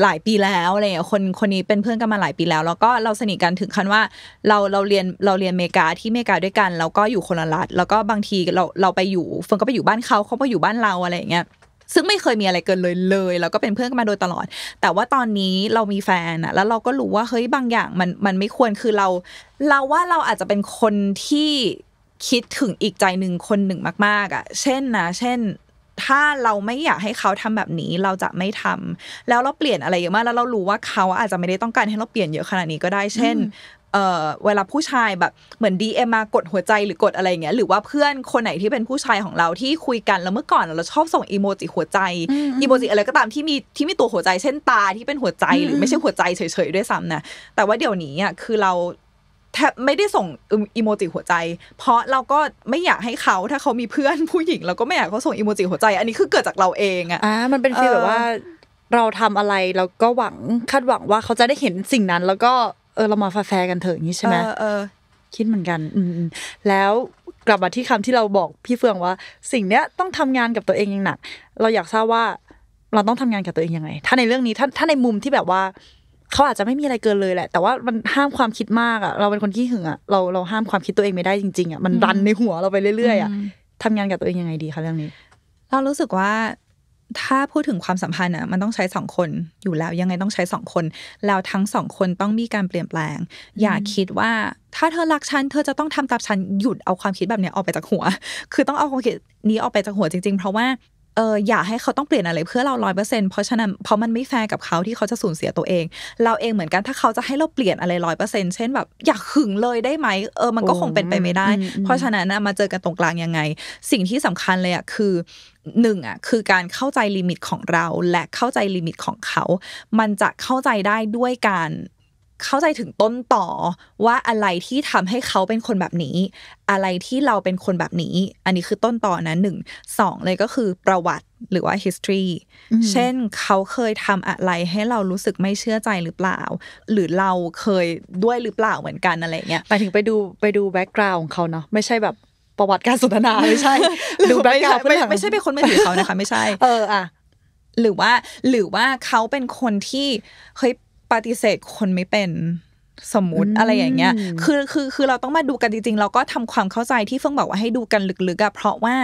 S2: หลายปีแล้วอะไรอย่างคนคนนี้เป็นเพื่อนกันมาหลายปีแล้ว แล้วก็เราสนิทกันถึงขั้นว่าเราเราเรียนเราเรียนเมกาที่เมกาด้วยกันแล้วก็อยู่คนละรัฐแล้วก็บางทีเราเราไปอยู่เฟิงก็ไปอยู่บ้านเขาเขาไปอยู่บ้านเราอะไรอย่างเงี้ยซึ่งไม่เคยมีอะไรเกินเลยเลยแล้วก็เป็นเพื่อนกันมาโดยตลอด แต่ว่าตอนนี้เรามีแฟนอะแล้วเราก็รู้ว่าเฮ้ยบางอย่างมันมันไม่ควรคือเรา เราว่าเราอาจจะเป็นคนที่คิดถึงอีกใจหนึ่งคนหนึ่งมากๆ อ่ะ เช่นนะเช่นถ้าเราไม่อยากให้เขาทำแบบนี้เราจะไม่ทำ แล้วเราเปลี่ยนอะไรเยอะมากแล้ว เรารู้ว่าเขาอาจจะไม่ได้ต้องการให้เราเปลี่ยนเยอะขนาดนี้ก็ได้ เช่นเวลาผู้ชายแบบเหมือนดีเอมากดหัวใจหรือกดอะไรเงี้ยหรือว่าเพื่อนคนไหนที่เป็นผู้ชายของเราที่คุยกันแล้วเมื่อก่อนเราชอบส่งอีโมจิหัวใจอีโมจิอะไรก็ตามที่มีที่มีตัวหัวใจเช่นตาที่เป็นหัวใจหรือไม่ใช่หัวใจเฉยๆด้วยซ้ำนะแต่ว่าเดี๋ยวนี้อ่ะคือเราแทบไม่ได้ส่งอีโมจิหัวใจ เพราะเราก็ไม่อยากให้เขาถ้าเขามีเพื่อนผู
S1: ้หญิงเราก็ไม่อยากเขาส่งอีโมจิหัวใจ อันนี้คือเกิดจากเราเองอะอ่ามันเป็นฟีลแบบว่า เราทำอะไรเราก็หวังคาดหวังว่าเขาจะได้เห็นสิ่งนั้น แล้วก็เออเรามาแฟร์กันเถอะอย่างนี้ใช่ไหมเออคิดเหมือนกัน อืมแล้วกลับมาที่คำที่เราบอกพี่เฟืองว่า สิ่งเนี้ยต้องทำงานกับตัวเองอย่างหนักเราอยากทราบว่าเราต้องทำงานกับตัวเองยังไง ถ้าในเรื่องนี้ถ้าถ้าในมุมที่แบบว่าเขาอาจจะไม่มีอะไรเกินเลยแหละ แต่ว่ามันห้ามความคิดมากอ่ะ เราเป็นคนขี้หึงอ่ะ เราเราห้ามความคิดตัวเองไม่ได้จริงๆอ่ะ มันรันในหัวเราไปเรื่อยๆอ่ะทำงานกับตัวเองยังไงดีคะเรื่องนี้ เรารู้สึกว่า ถ้าพูดถึงความสัมพันธ์อ่ะมันต้องใช้สองคน
S2: อยู่แล้ว ยังไงต้องใช้สองคน แล้วทั้งสองคนต้องมีการเปลี่ยนแปลง อย่าคิดว่า ถ้าเธอรักฉัน เธอจะต้องทำตามฉัน หยุดเอาความคิดแบบนี้ออกไปจากหัว คือต้องเอาความคิดนี้ออกไปจากหัวจริงๆเพราะว่าเอออย่าให้เขาต้องเปลี่ยนอะไรเพื่อเราร้อยเปอร์เซ็นต์เพราะฉะนั้นเพราะมันไม่แฟร์กับเขาที่เขาจะสูญเสียตัวเอง เราเองเหมือนกัน ถ้าเขาจะให้เราเปลี่ยนอะไรร้อยเปอร์เซ็นต์เช่นแบบอยากหึงเลยได้ไหม เออ มันก็คงเป็นไปไม่ได้ เพราะฉะนั้นมาเจอกันตรงกลางยังไง สิ่งที่สำคัญเลยอ่ะคือหนึ่งอ่ะคือการเข้าใจลิมิตของเราและเข้าใจลิมิตของเขา มันจะเข้าใจได้ด้วยการเข้าใจถึงต้นต่อว่าอะไรที่ทำให้เขาเป็นคนแบบนี้ อะไรที่เราเป็นคนแบบนี้ อันนี้คือต้นต่อนะหนึ่งสองเลยก็คือประวัติหรือว่า history เช่นเขาเคยทำอะไรให้เรารู้สึกไม่เชื่อใจหรือเปล่า หรือเราเคยด้วยหรือเปล่าเหมือนกันอะไร
S1: เงี้ยไปถึงไปดูไปดู background ของเขาเนาะไม่ใช่แบบประวัติการสนทนาไม่ใช่ดู b a c k g ร o u n d ไม่ไม่ใช่เป็นคนไม่ถือเขานะคะไม่ใช่ เอออ่ะหรือว่าหรือว่าเขา
S2: เป็นคนที่เฮ้ยปฏิเสธคนไม่เป็นสมมติอะไรอย่างเงี้ยคือคือคือเราต้องมาดูกัน จริงๆ เราก็ทำความเข้าใจที่เฟิงบอกว่าให้ดูกันลึกๆอะเพราะว่า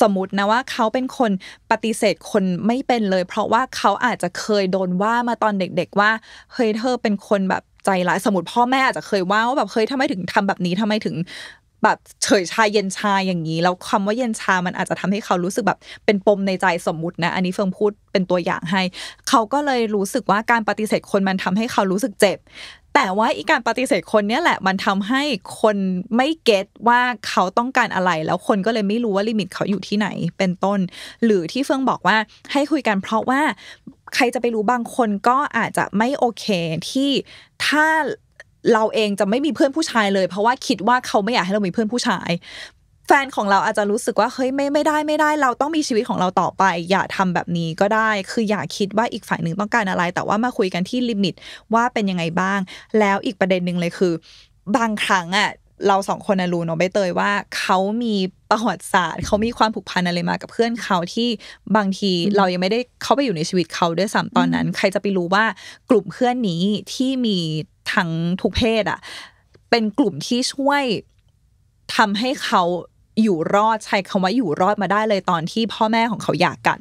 S2: สมมตินะว่า เขาเป็นคนปฏิเสธคนไม่เป็นเลย เพราะว่าเขาอาจจะเคยโดนว่ามาตอนเด็กๆ ว่าเฮ้ยเธอเป็นคนแบบใจร้ายสมมติพ่อแม่อาจจะเคยว่าว่าแบบเคยทำไมถึงทำแบบนี้ทำไมถึงแบบเฉยชาเย็นชาอย่างนี้แล้วคำว่าเย็นชา มันอาจจะทำให้เขารู้สึกแบบเป็นปมในใจสมมุตินะอันนี้เฟิงพูดเป็นตัวอย่างให้ เขาก็เลยรู้สึกว่าการปฏิเสธคนมันทำให้เขารู้สึกเจ็บ แต่ว่าอีการปฏิเสธคนเนี้ยแหละ มันทำให้คนไม่เก็ตว่าเขาต้องการอะไรแล้วคนก็เลยไม่รู้ว่าลิมิตเขาอยู่ที่ไหนเป็นต้น หรือที่เฟิงบอกว่าให้คุยกันเพราะว่า ใครจะไปรู้บางคนก็อาจจะไม่โอเคที่ถ้าเราเองจะไม่มีเพื่อนผู้ชายเลย เพราะว่าคิดว่าเขาไม่อยากให้เรามีเพื่อนผู้ชาย แฟนของเราอาจจะรู้สึกว่าเฮ้ยไม่ไม่ได้ไม่ได้ เราต้องมีชีวิตของเราต่อไป อย่าทำแบบนี้ก็ได้คืออย่าคิดว่าอีกฝ่ายหนึ่งต้องการอะไร แต่ว่ามาคุยกันที่ลิมิตว่าเป็นยังไงบ้าง แล้วอีกประเด็นหนึ่งเลยคือ บางครั้งอ่ะเราสองคนรู้เนาะใบเตยว่าเขามีประวัติศาสตร์ เขามีความผูกพันอะไรมา กับเพื่อนเขาที่บางที เรายังไม่ได้เขาไปอยู่ในชีวิตเขาด้วยซ้ำตอนนั้น ใครจะไปรู้ว่ากลุ่มเพื่อนนี้ที่มีทั้งทุกเพศ อ่ะ เป็นกลุ่มที่ช่วยทำให้เขาอยู่รอดใช้คำว่าอยู่รอดมาได้เลยตอนที่พ่อแม่ของเขาหย่ากกัน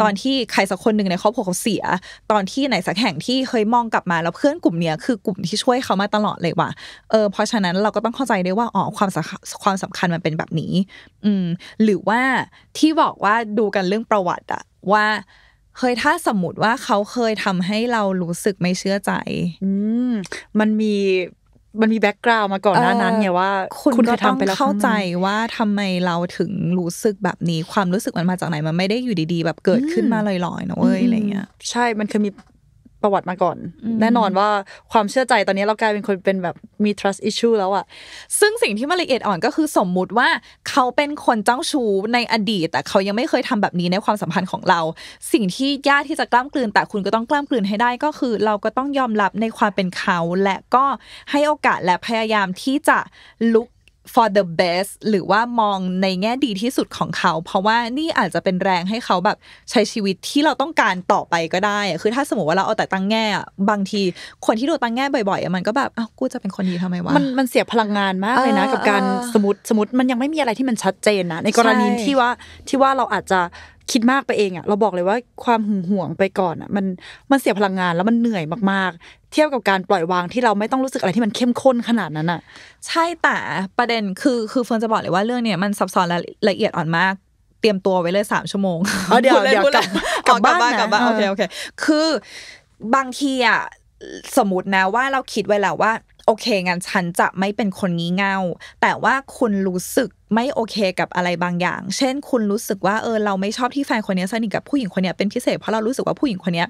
S2: ตอนที่ใครสักคนหนึ่งในครอบครัวเขาเสียตอนที่ไหนสักแห่งที่เคยมองกลับมา แล้วเพื่อนกลุ่มเนี้ยคือกลุ่มที่ช่วยเขามาตลอดเลยว่ะเออเพราะฉะนั้นเราก็ต้องเข้าใจได้วว่าอ๋อความความสำคัญมันเป็นแบบนี้ อืม หรือว่าที่บอกว่าดูกันเรื่องประวัติอะว่าเคยถ้าสมมติว่าเขาเคยทำให้เรารู้สึกไม่เชื่อใจอืมมันมีมันมีแบ็กกราวม
S1: าก่อนหน้านั้นไงว่าคุณก็ต้องเข้าใจ
S2: ว่าทำไมเราถึงรู้สึกแบบนี้ความรู้สึกมันมาจากไหนมันไม่ได้อยู่ดีๆ แบบเกิดขึ้นมาลอยๆนะเว้ยอะไรเงี้ย
S1: ใช่มันเคยมีประวัติมาก่อน แน่นอนว่าความเชื่อใจตอนนี้เรากลายเป็นคนเป็นแบบมี trust issue แล้วอะซึ่งสิ่งที่มันละเอียดอ่อนก็คือสมมุติว่าเขาเป็นคนเจ้าชู้ในอ
S2: ดีตแต่เขายังไม่เคยทำแบบนี้ในความสัมพันธ์ของเรา สิ่งที่ยากที่จะกล้ามกลืนแต่คุณก็ต้องกล้ามกลืนให้ได้ก็คือ เราก็ต้องยอมรับในความเป็นเขา และก็ให้โอกาสและพยายามที่จะลุก for the best หรือว่ามองในแง่ดีที่สุดของเขา เพราะว่านี่อาจจะเป็นแรงให้เขาแบบ ใช้ชีวิตที่เราต้องการต่อไปก็ได้ คือถ้าสมมติว่าเราเอาแต่ตั้งแง่บางที คนที่โดนตั้งแง่บ่อยๆมันก็แบบอ้าวกูจะเป็นคนดีทำไมวะมันมันเส
S1: ียพลังงานมากเลยนะ กับการสมมติสมมติมันยังไม่มีอะไรที่มันชัดเจนนะในกรณีที่ว่าที่ว่าเราอาจจะคิดมากไปเองอะเราบอกเลยว่าความหึงหวงไปก่อนอะมันมันเสียพลังงานแล้วมันเหนื่อยมาก ๆ เทียบกับการปล่อยวางที่เราไม่ต้องรู้สึกอะไรที่มันเข้มข้นขนาดนั้นอะใช่แต่ประเด็นคือคือเฟิร์นจะบอกเลยว่าเรื่องเนี้ยมันซับซ้อนและละเอียดอ่อนมาก
S2: เตรียมตัวไว้เลยสามชั่วโมงเดี๋ยวเดี๋ยวกลับกลับบ้านกลับบ้านโอเคโอเคคือบางทีอะสมมตินะว่าเราคิดไว้แล้วว่าโอเคงั้นฉันจะไม่เป็นคนงี่เง่าแต่ว่าคุณรู้สึกไม่โอเคกับอะไรบางอย่าง เช่นคุณรู้สึกว่าเออเราไม่ชอบที่แฟนคนนี้สนิทกับผู้หญิงคนนี้เป็นพิเศษเพราะเรารู้สึกว่าผู้หญิงคนนี้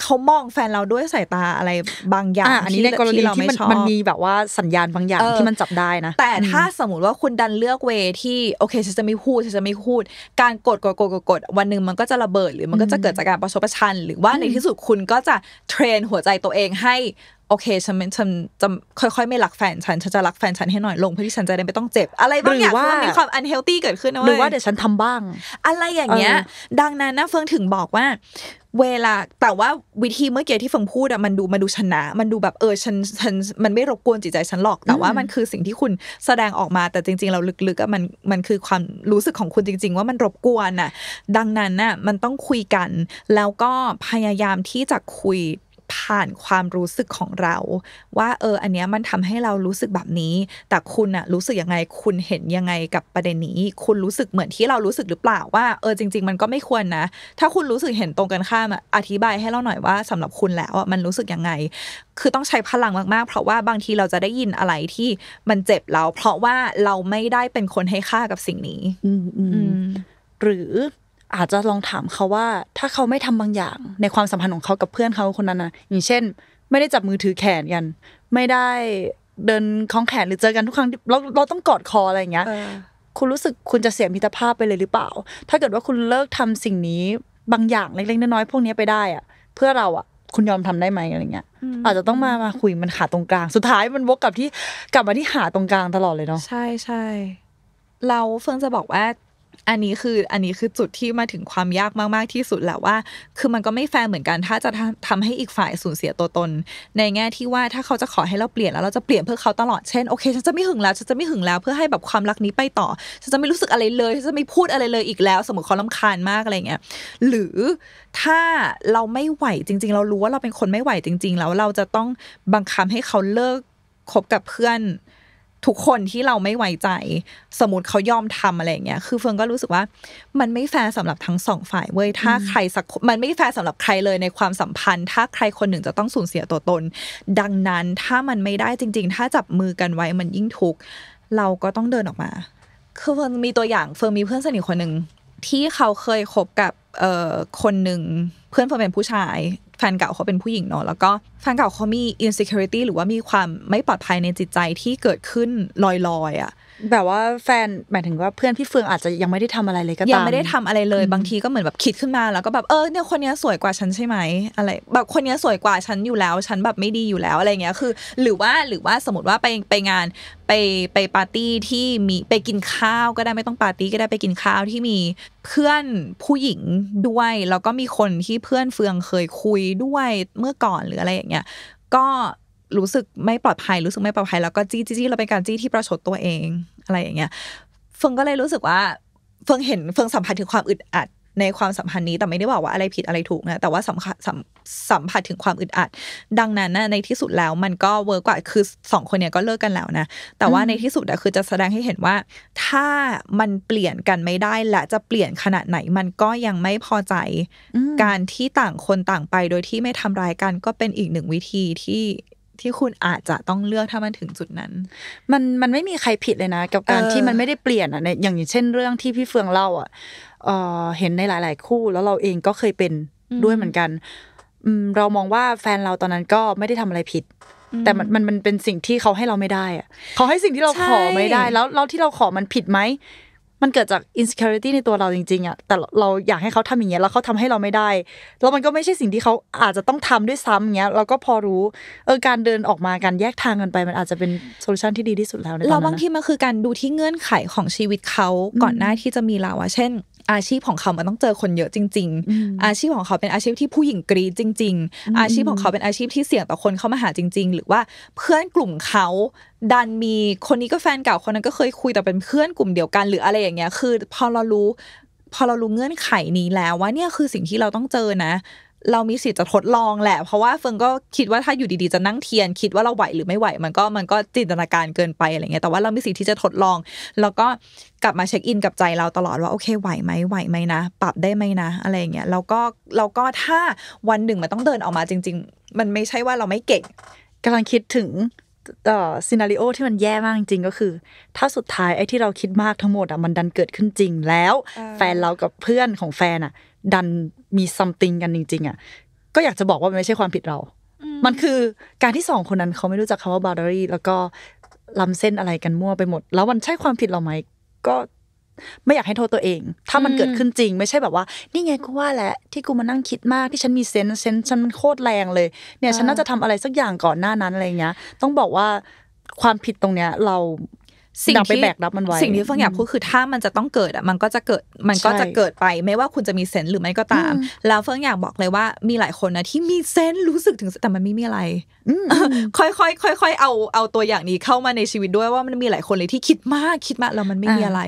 S2: เขามองแฟนเราด้วยสายตาอะไรบางอย่างอันนี้ในกรณีที่มันมันมี
S1: แบบว่าสัญญาณบางอย่างที่มันจับ
S2: ได้นะ แต่ถ้าสมมติว่าคุณดันเลือกเว ที่โอเคฉันจะไม่พูดฉันจะไม่พูด การกดกดกดกดวันหนึ่งมันก็จะระเบิด หรือมันก็จะเกิดจากการประชดประชันหรือว่าในที่สุดคุณก็จะเทรนหัวใจตัวเองให้โอเค ฉันฉันจะค่อย ๆ ไม่รักแฟนฉัน ฉันจะรักแฟนฉันให้หน่อยลง เพื่อที่ฉันจะได้ไม่ต้องเจ็บอะไรบางอย่างมันมีความอันเฮลตี้เกิดขึ้นนะเว้ยหรือว่าเดี๋ยวฉันทำบ้าง อะไรอย่างเงี้ยดังนั้นนะเฟิงถึงบอกว่า เวลาแต่ว่าวิธีเมื่อกี้ที่เฟิงพูดอะมันดูมันดูชนะ มันดูแบบเออฉันฉันมันไม่รบกวนจิตใจฉันหรอก แต่ว่ามันคือสิ่งที่คุณแสดงออกมาแต่จริงๆเราลึกๆอะมันมันคือความรู้สึกของคุณจริง ๆ ว่ามันรบกวนอะดังนั้นน่ะมันต้องคุยกัน แล้วก็พยายามที่จะคุยผ่านความรู้สึกของเราว่า เออ อันเนี้ยมันทำให้เรารู้สึกแบบนี้แต่คุณอะรู้สึกยังไง คุณเห็นยังไงกับประเด็นนี้ คุณรู้สึกเหมือนที่เรารู้สึกหรือเปล่าว่าเออจริง ๆ มันก็ไม่ควรนะถ้าคุณรู้สึกเห็นตรงกันข้ามอะอธิบายให้เราหน่อยว่าสำหรับคุณแล้วอะมันรู้สึกยังไง คือต้องใช้พลังมากๆเพราะว่าบางทีเราจะได้ยินอะไรที่มันเจ็บเราเพราะว่าเราไม่ได้เป็นคนให้ค่ากับสิ่งนี้
S1: อืหรืออาจจะลองถามเขาว่า ถ้าเขาไม่ทำบางอย่างในความสัมพันธ์ของเขากับเพื่อนเขาคนนั้นนะอย่างเช่น ไม่ได้จับมือถือแขนกัน ไม่ได้เดินคล้องแขนหรือเจอกันทุกครั้งเราเราต้องกอดคออะไรอย่างเงี้ยคุณรู้สึกคุณจะเสียมิตรภาพไปเลยหรือเปล่า ถ้าเกิดว่าคุณเลิกทำสิ่งนี้บางอย่างเล็กๆน้อยๆพวกนี้ไปได้อะเพื่อเราอ่ะคุณยอมทำได้ไหมอะไรเงี้ยอาจจะต้องมามาคุยมันขาดตรงกลาง สุดท้ายมันวกกลับที่กลับมาที่หาตรงกลางตลอดเลยเนาะ
S2: ใช่ใช่เราเฟิงจะบอกว่าอันนี้คืออันนี้คือจุดที่มาถึงความยากมากๆที่สุดแหละว่า คือมันก็ไม่แฟร์เหมือนกัน ถ้าจะทำให้อีกฝ่ายสูญเสียตัวตน ในแง่ที่ว่าถ้าเขาจะขอให้เราเปลี่ยนแล้วเราจะเปลี่ยนเพื่อเขาตลอดเช่นโอเคฉันจะไม่หึงแล้วฉันจะไม่หึงแล้วเพื่อให้แบบความรักนี้ไปต่อฉันจะไม่รู้สึกอะไรเลยฉันจะไม่พูดอะไรเลยอีกแล้ว สมมติเขาลำคาญมากอะไรเงี้ยหรือถ้าเราไม่ไหวจริง ๆ เรารู้ว่าเราเป็นคนไม่ไหวจริงๆ แล้วเราจะต้องบังคับให้เขาเลิกคบกับเพื่อนทุกคนที่เราไม่ไว้ใจสมมติเขายอมทำอะไรเงี้ยคือเฟิงก็รู้สึกว่ามันไม่แฟร์สาหรับทั้งสองฝ่ายเว้ยถ้าใครสักมันไม่แฟร์สำหรับใครเลยในความสัมพันธ์ ถ้าใครคนหนึ่งจะต้องสูญเสียตัวตน ดังนั้นถ้ามันไม่ได้จริงๆถ้าจับมือกันไว้มันยิ่งทุกข์เราก็ต้องเดินออกมา คือเฟิงมีตัวอย่างเฟิงมีเพื่อนสนิทคนหนึ่งที่เขาเคยคบกับเอ่อคนหนึ่งเพื่อนเฟิร์เป็นผู้ชายแฟนเก่าเขาเป็นผู้หญิงเนาะแล้วก็แฟนเก่าเขามี insecurity หรือว่ามีความไม่ปลอดภัยในจิตใจที่เกิดขึ้นลอยๆอะ่ะแบบว่าแฟนหมายถึงว่าเพื่อนพี่เฟืองอาจจะยังไม่ได้ทำอะไรเลยก็ตามยังไม่ได้ทำอะไรเลยบางทีก็เหมือนแบบคิดขึ้นมา แล้วก็แบบเออเนี่ยคนนี้สวยกว่าฉันใช่ไหมอะไรแบบคนนี้สวยกว่าฉันอยู่แล้วฉันแบบไม่ดีอยู่แล้วอะไรเงี้ยคือ หรือว่าหรือว่าสมมติว่าไปไปงานไปไปปาร์ตี้ที่มีไปกินข้าวก็ได้ไม่ต้องปาร์ตี้ก็ได้ไปกินข้าวที่มีเพื่อนผู้หญิงด้วยแล้วก็มีคนที่เพื่อนเฟืองเคยคุยด้วยเมื่อก่อนหรืออะไรอย่างเงี้ยก็รู้สึกไม่ปลอดภัย รู้สึกไม่ปลอดภัยแล้วก็จี้จี้เราเป็นการจี้ที่ประชดตัวเองอะไรอย่างเงี้ยเฟิงก็เลยรู้สึกว่าเฟิงเห็นเฟิงสัมผัสถึงความอึดอัด ในความสัมพันธ์นี้แต่ไม่ได้บอกว่าอะไรผิดอะไรถูกนะแต่ว่าสัมัสสัมผัสถึงความอึดอัดดังนั้นนะในที่สุดแล้วมันก็เวิร์กกว่าคือสองคนเนี้ยก็เลิกกันแล้วนะแต่ว่าในที่สุดอะคือจะแสดงให้เห็นว่าถ้ามันเปลี่ยนกันไม่ได้และจะเปลี่ยนขนาดไหนมันก็ยังไม่พอใจ การที่ต่างคนต่างไป โดยที่ไม่ทำร้า
S1: ยกัน ก็เป็นอีกหนึ่งวิธีที่ที่คุณอาจจะต้องเลือกถ้ามันถึงจุดนั้น มันมันไม่มีใครผิดเลยนะ กับการที่มันไม่ได้เปลี่ยนอ่ะนอย่างเช่นเรื่องที่พี่เฟืองเล่าอ่ะเห็นในหลาย ๆ คู่ แล้วเราเองก็เคยเป็นด้วยเหมือนกัน เรามองว่าแฟนเราตอนนั้นก็ไม่ได้ทำอะไรผิด แต่มันมันมันเป็นสิ่งที่เขาให้เราไม่ได้อ่ะเขาให้สิ่งที่เราขอไม่ได้ แล้วเราที่เราขอมันผิดไหมมันเกิดจาก i n s ค c ร r ตี้ในตัวเราจริงๆอะแต่เราอยากให้เขาทำอย่างเงี้ย แล้วเขาทำให้เราไม่ได้ แล้วมันก็ไม่ใช่สิ่งที่เขาอาจจะต้องทำด้วยซ้ำเงี้ย เราก็พอรู้ เออ การเดินออกมา การแยกทางกันไป มันอาจจะเป็นโซลูชันที่ดีที่สุดแล้วเนี่ยเราบางที
S2: มันคือการดูที่เงื่อนไขของชีวิตเขาก่อนหน้าที่จะมีเราอะเช่นอาชีพของเขามันต้องเจอคนเยอะจริงๆ อาชีพของเขาเป็นอาชีพที่ผู้หญิงกรีดจริงๆ อาชีพของเขาเป็นอาชีพที่เสี่ยงต่อคนเข้ามาหาจริง ๆ หรือว่าเพื่อนกลุ่มเขา ดันมีคนนี้ก็แฟนเก่าคนนั้นก็เคยคุยแต่เป็นเพื่อนกลุ่มเดียวกัน หรืออะไรอย่างเงี้ย คือพอเรารู้ พอเรารู้เงื่อนไขนี้แล้วว่าเนี่ยคือสิ่งที่เราต้องเจอนะเรา มี สิทธิ์ จะ ทดลอง แหละ เพราะว่าเฟิงก็ คิด ว่า ถ้า อยู่ ดีๆ จะ นั่ง เทียน คิด ว่า เรา ไหว หรือ ไม่ ไหว มันก็ มันก็จินตนาการ เกิน ไป อะไร เงี้ย แต่ว่า เรา มี สิทธิ์ ที่ จะ ทดลอง แล้วก็ กลับมาเช็คอินกับใจเราตลอดว่า โอเค ไหวไหมไหวไหมนะ ปรับได้ไหมนะ อะไรเงี้ย แล้วก็แล้วก็ ถ้า วัน หนึ่ง มันต้องเดินออกมาจร
S1: ิง ๆ มันไม่ใช่ว่าเราไม่เก่งกำลังคิดถึง เออ่ซีนารีโอที่มันแย่มากจริงก็คือ ถ้า สุดท้าย ไอ้ที่เราคิดมากทั้งหมดอ่ะ มันดันเกิดขึ้นจริงแล้ว แฟนเรากับเพื่อนของแฟนอ่ะดันมีซัมติงกันจริงๆอ่ะก็อยากจะบอกว่ามันไม่ใช่ความผิดเรา มันคือการที่สองคนนั้นเขาไม่รู้จักคำว่าบาร์เรอรี่ แล้วก็ลำเส้นอะไรกันมั่วไปหมด แล้วมันใช่ความผิดเราไหม ก็ไม่อยากให้โทษตัวเอง ถ้ามันเกิดขึ้นจริง ไม่ใช่แบบว่า นี่ไงกูว่าแหละที่กูมานั่งคิดมากที่ฉันมีเซนส์เซนส์ฉันันโคตรแรงเลย เนี่ย ฉันน่าจะทำอะไรสักอย่างก่อนหน้านั้นอะไรเงี้ย ต้องบอกว่าความผิดตรงเนี้ยเราสิ่งที่แบกรับมันไว้สิ่งที่ฟังอยากพูดคือถ้ามันจะต้องเกิดอ่ะมันก็จะเกิดมันก็จะเกิด
S2: ไป ไม่ว่าคุณจะมีเซนต์หรือไม่ก็ตาม แล้วเฟิงอยากบอกเลยว่ามีหลายคนนะที่มีเซนต์รู้สึกถึงแต่มันไม่มีอะไรค่อยๆค่อยยเอาเอาตัวอย่างนี้เข้ามาในชีวิตด้วยว่ามันมีหลายคนเลยที่คิดมากคิดมากแล้วมันไม่มีอะไร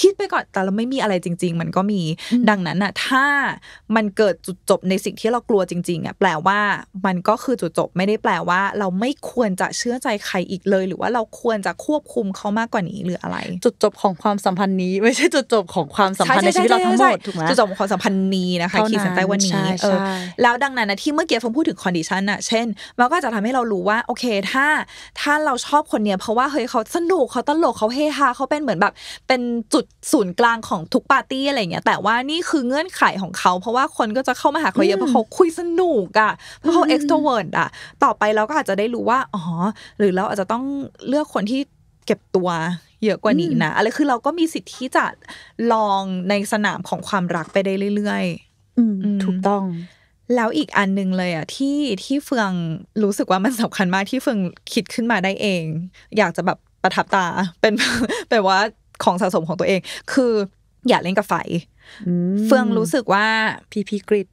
S2: คิดไปก่อนแต่เราไม่มีอะไรจริง ๆ มันก็มี ดังนั้นอ่ะถ้ามันเกิดจุดจบในสิ่งที่เรากลัวจริงๆอ่ะแปลว่ามันก็คือจุดจบไม่ได้แปลว่า เราไม่ควรจะเชื่อใจใครอีกเลย หรือว่าเราควรจะควบคุมเขามากกว่านี้หรืออะไร จุดจบของความสัมพันธ์นี้ไม่ใช่จุดจบของความสัมพันธ์ในชีวิตเราทั้งหมดถูกไหมจุดจบของความสัมพันธ์นี้นะคะขีดเส้นใต้วันนี้แล้วดังนั้นนะที่เมื่อกี้ผมพูดถึงคอนดิชันอ่ะเช่น มันก็จะำให้เรารู้ว่าโอเค ถ้าถ้าเราชอบคนเนี้ย เพราะว่าเฮ้ยเขาสนุกเขาตลกเขาเฮฮาเขาเป็นเหมือนแบบ เป็นจุดศูนย์กลางของทุกปาร์ตี้อะไรเงี้ยแต่ว่านี่คือเงื่อนไขของเขาเพราะว่าคนก็จะเข้ามาหาเขาเยอะเพราะเขาคุยสนุกอ่ะเพราะเขาเอ็กซ์โทรเวิร์ดอ่ะ ต่อไปเราก็อาจจะได้รู้ว่าอ๋อหรือเราอาจจะต้องเลือกคนที่เก็บตัวเยอะกว่านี้นะอะไรคือเราก็มีสิทธิ์ที่จะลองในสนามของความรักไปได้เรื่อยๆถูกต้องแล้วอีกอันหนึ่งเลยอ่ะ ที่ที่เฟืองรู้สึกว่ามันสำคัญมาก ที่เฟืองคิดขึ้นมาได้เอง อยากจะแบบประทับตาเป็นแปลว่าของสะสมของตัวเอง คืออย่าเล่นกับไฟเฟืองรู้สึกว่าพีพีกริด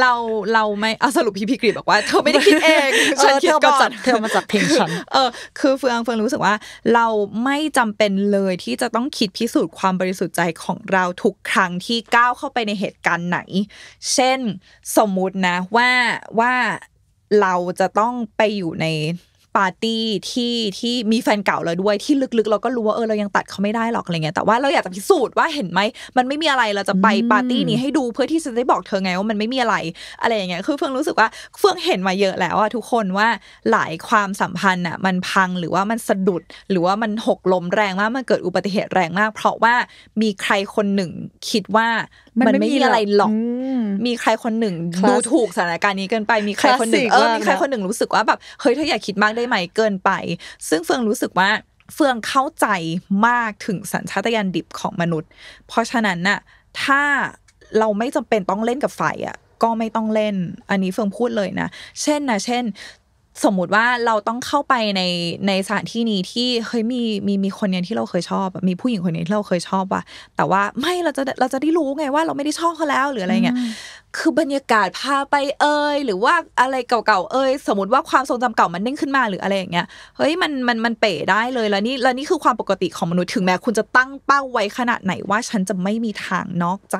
S2: เราเราไม่เอาสรุปพี่พี่กรีบอกว่า เธอไม่ได้คิดเองฉันคิดก่อนเธอมาจัดเพลงฉันเออคือเฟืองเฟืองรู้สึกว่า เราไม่จำเป็นเลยที่จะต้องคิดพิสูจน์ความบริสุทธิ์ใจของเราทุกครั้งที่ก้าวเข้าไปในเหตุการณ์ไหน เช่น สมมุตินะ ว่าว่าเราจะต้องไปอยู่ในปาร์ตี้ที่ที่มีแฟนเก่าเราด้วยที่ลึกๆ เราก็รู้ว่าเออเรายังตัดเขาไม่ได้หรอกอะไรเงี้ยแต่ว่าเราอยากจะพิสูจน์ว่าเห็นไหมมันไม่มีอะไรเราจะไปปาร์ตี้นี้ให้ดูเพื่อที่จะได้บอกเธอไงว่ามันไม่มีอะไรอะไรอย่างเงี้ยคือเฟื่องรู้สึกว่าเฟื่องเห็นมาเยอะแล้วอะทุกคนว่าหลายความสัมพันธ์อะมันพังหรือว่ามันสะดุดหรือว่ามันหกล้มแรงมากมันเกิดอุบัติเหตุแรงมากเพราะว่ามีใครคนหนึ่งคิดว่ามันไม่มีอะไรหรอกมีใครคนหนึ่งดูถูกสถานการณ์นี้เกินไปมีใครคนหนึ่งเออมีใครคนหนึ่งรู้สึกว่าแบบเฮ้ยเธออย่าคิดมากได้ใหม่เกินไป ซึ่งเฟืองรู้สึกว่าเฟืองเข้าใจมากถึงสัญชาตญาณดิบของมนุษย์ เพราะฉะนั้นน่ะ ถ้าเราไม่จำเป็นต้องเล่นกับไฟอ่ะก็ไม่ต้องเล่นอันนี้เฟืองพูดเลยนะเช่นนะเช่นสมมติว่าเราต้องเข้าไปในในสถานที่นี้ที่เคยมีมีมีคนเนี้ยที่เราเคยชอบ มีผู้หญิงคนนี้ที่เราเคยชอบว่ะแต่ว่าไม่เราจะเราจะได้รู้ไงว่าเราไม่ได้ชอบเขาแล้วหรืออะไรเงี้ยคือบรรยากาศพาไปเอ่ยหรือว่าอะไรเก่าๆเอ่ยสมมติว่าความทรงจำเก่ามันเด้งขึ้นมาหรืออะไรอย่างเงี้ยเฮ้ยมันมันมันเป๋ได้เลยแล้วนี่แล้วนี่คือความปกติของมนุษย์ถึงแม้คุณจะตั้งเป้าไว้ขนาดไหนว่าฉันจะไม่มีทางนอกใจ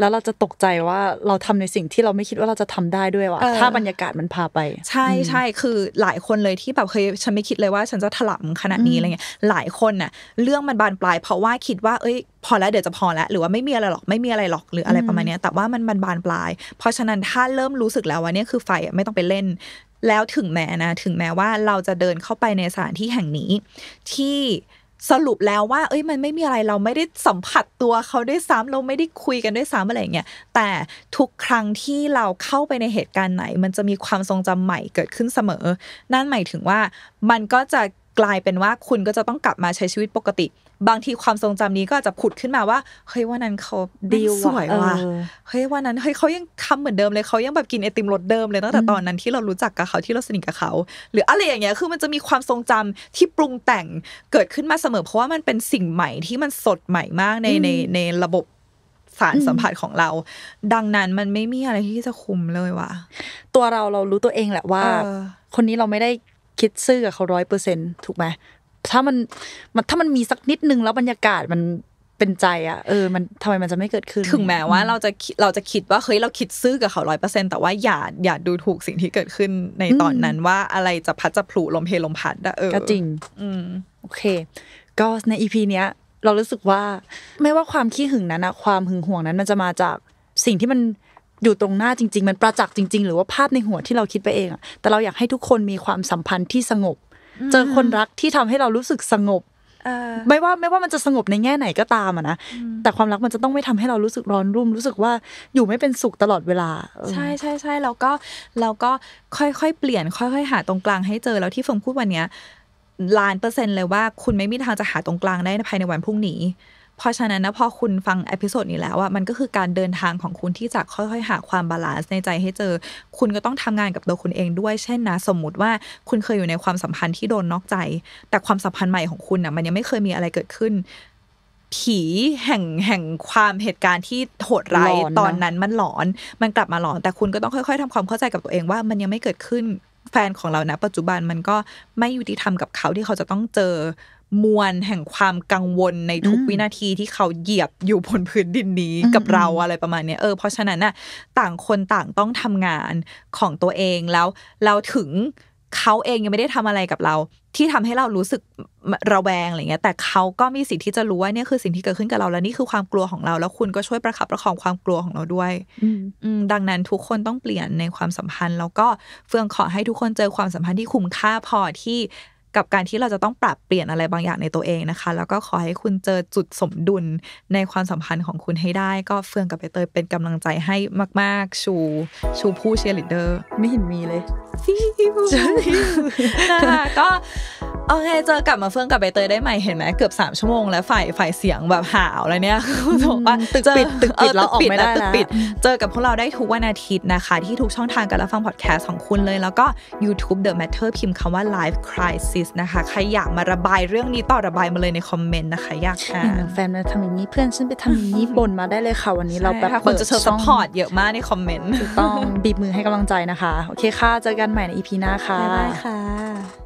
S1: แล้วเราจะตกใจว่าเราทำในสิ่งที่เราไม่คิดว่าเราจะทำได้ด้วยว่ะถ้าบรรยากาศมันพาไป ใช่ใช่คือหลายคนเลยที่แบบเคยฉันไม่คิดเลยว่าฉันจะถล่มขนาดนี้อะไรเงี้ย
S2: หลายคนน่ะเรื่องมันบานปลายเพราะว่าคิดว่าเอ้ยพอแล้วเดี๋ยวจะพอแล้วหรือว่าไม่มีอะไรหรอกไม่มีอะไรหรอกหรืออะไรประมาณนี้แต่ว่ามันบานปลาย เพราะฉะนั้นถ้าเริ่มรู้สึกแล้วว่านี่คือไฟไม่ต้องไปเล่น แล้วถึงแม้นะ ถึงแม้ว่าเราจะเดินเข้าไปในสถานที่แห่งนี้ ที่สรุปแล้วว่า เอ้ยมันไม่มีอะไรเราไม่ได้สัมผัสตัวเขาด้วยซ้ำเราไม่ได้คุยกันด้วยซ้ำอะไรเงี้ยแต่ทุกครั้งที่เราเข้าไปในเหตุการณ์ไหน มันจะมีความทรงจำใหม่เกิดขึ้นเสมอ นั่นหมายถึงว่ามันก็จะกลายเป็นว่าคุณก็จะต้องกลับมาใช้ชีวิตปกติบางที ความทรงจำนี้ก็จะผุดขึ้นมาว่าเฮ้ยวันนั้นเขาดีสวยว่ะเฮ้ยวันนั้นเฮ้ยเขายังทำเหมือนเดิมเลยเขายังแบบกินไอติมรสเดิมเลยตั้งแต่ตอนนั้นที่เรารู้จักกับเขาที่เราสนิทกับเขาหรืออะไรอย่างเงี้ยคือมันจะมีความทรงจำที่ปรุงแต่งเกิดขึ้นมาเสมอเพราะว่ามันเป็นสิ่งใหม่ที่มันสดใหม่มากในในในระบบ
S1: สารสัมผัสของเรา ดังนั้นมันไม่มีอะไรที่จะคุมเลยว่ะตัวเราเรารู้ตัวเองแหละว่า คนนี้เราไม่ได้คิดซื่อกับเขาร้อยเปอร์เซ็นถูกไหมถ้ามันมันถ้ามันมีสักนิดนึงแล้วบรรยากาศมันเป็นใจอะเออ มันทำไมมันจะไม่เกิดขึ้นถึงแม้ว่าเราจะเราจะคิดว่าเฮ้ยเราคิดซื้อกับเขาร้อยเปอร์เซ็นแต่ว่าอย่าอย่าดูถู
S2: กสิ่งที่เกิดขึ้นในตอนนั้นว่าอะไรจะพัดจะพลุลมเพลมพัดอะเออก็จริง
S1: อืมโอเค ก็ในอีพีเนี้ยเรารู้สึกว่าไม่ว่าความขี้หึงนั้นอะความหึงห่วงนั้นมันจะมาจากสิ่งที่มันอยู่ตรงหน้าจริงๆ มันประจักษ์จริง ๆ หรือว่าภาพในหัวที่เราคิดไปเองอะแต่เราอยากให้ทุกคนมีความสัมพันธ์ที่สงบเจอคนรักที่ทำให้เรารู้สึกสงบ ไม่ว่าไม่ว่ามันจะสงบในแง่ไหนก็ตามอะนะ แต่ความรักมันจะต้องไม่ทำให้เรารู้สึกร้อนรุ่ม รู้สึกว่าอยู่ไม่เป็นสุขตลอดเวลา ใช่
S2: ใช่ใช่แล้วก็ เราก็ค่อยๆเปลี่ยน ค่อย ๆ หาตรงกลางให้เจอแล้วที่เฟิงพูดวันเนี้ยล้านเปอร์เซ็นต์เลยว่าคุณไม่มีทางจะหาตรงกลางได้ภายในวันพรุ่งนี้เพราะฉะนั้นนะ พอคุณฟังอพิโซดนี้แล้วอะมันก็คือการเดินทางของคุณที่จะค่อยๆ หาความบาลานซ์ในใจให้เจอ คุณก็ต้องทำงานกับตัวคุณเองด้วย เช่นนะ สมมุติว่าคุณเคยอยู่ในความสัมพันธ์ที่โดนนอกใจ แต่ความสัมพันธ์ใหม่ของคุณอะมันยังไม่เคยมีอะไรเกิดขึ้น ผีแห่งแห่งความเหตุการณ์ที่โหดร้ายตอนนั้นมันหลอนมันกลับมาหลอน แต่คุณก็ต้องค่อย ๆ ทำความเข้าใจกับตัวเองว่า มันยังไม่เกิดขึ้นแฟนของเรานะปัจจุบันมันก็ไม่ยุติธรรมกับเขาที่เขาจะต้องเจอมวลแห่งความกังวลในทุกวินาทีที่เขาเหยียบอยู่บนพื้นดินนี้กับเราอะไรประมาณนี้เออเพราะฉะนั้นน่ะต่างคนต่างต้องทำงานของตัวเองแล้วเราถึงเขาเองยังไม่ได้ทำอะไรกับเรา ที่ทำให้เรารู้สึกระแวงอะไรเงี้ย แต่เขาก็มีสิทธิ์ที่จะรู้ว่านี่คือสิ่งที่เกิดขึ้นกับเราแล้วนี่คือความกลัวของเรา แล้วคุณก็ช่วยประคับประคองความกลัวของเราด้วยดังนั้นทุกคนต้องเปลี่ยนในความสัมพันธ์ แล้วก็เฟื่องขอให้ทุกคนเจอความสัมพันธ์ที่คุ้มค่าพอที่กับการที่เราจะต้องปรับเปลี่ยนอะไรบางอย่างในตัวเองนะคะ แล้วก็ขอให้คุณเจอจุดสมดุลในความสัมพันธ์ของคุณให้ได้ ก็เฟื่องกับไปเตยเป็นกำลังใจให้มากๆชูชูผู้เชียร์ลีดเดอร์ไม่เห็นมีเลยนะคะก็โอเคเจอกลับมาเฟื่องกับใบเตยได้ใหม่เห็นไหมเกือบสามชั่วโมงแล้วฝ่ายฝ่ายเสียงแบบหาวอะไรเนี่ยคุณบอกว่าตึกปิดตึกปิดแล้วออกไม่ได้ตึกปิด เจอกับพวกเราได้ทุกวันอาทิตย์นะคะ ที่ทุกช่องทางการรับฟังพอดแคสต์ของคุณเลย แล้วก็ YouTube The Matter พิมพ์คำว่า l i v e Crisis สนะคะใครอยากมาระบายเรื่องนี้ต่อระบายมาเลยในคอมเมนต์นะคะ อยากอ่านแฟน
S1: มาทำอย่างนี้เพื่อนฉันไปทำอย่างนี้บ่นมาได้เลยค่ะวันนี้เราแบบคนจะเชิญซัพพอร์ตเยอะมากในคอมเมนต์ต้องบีบมือให้กำลังใจนะคะ โอเคค่ะเจอกันใหม่ในอีพีหน้าค่ะบ๊ายบาย
S2: ค่ะ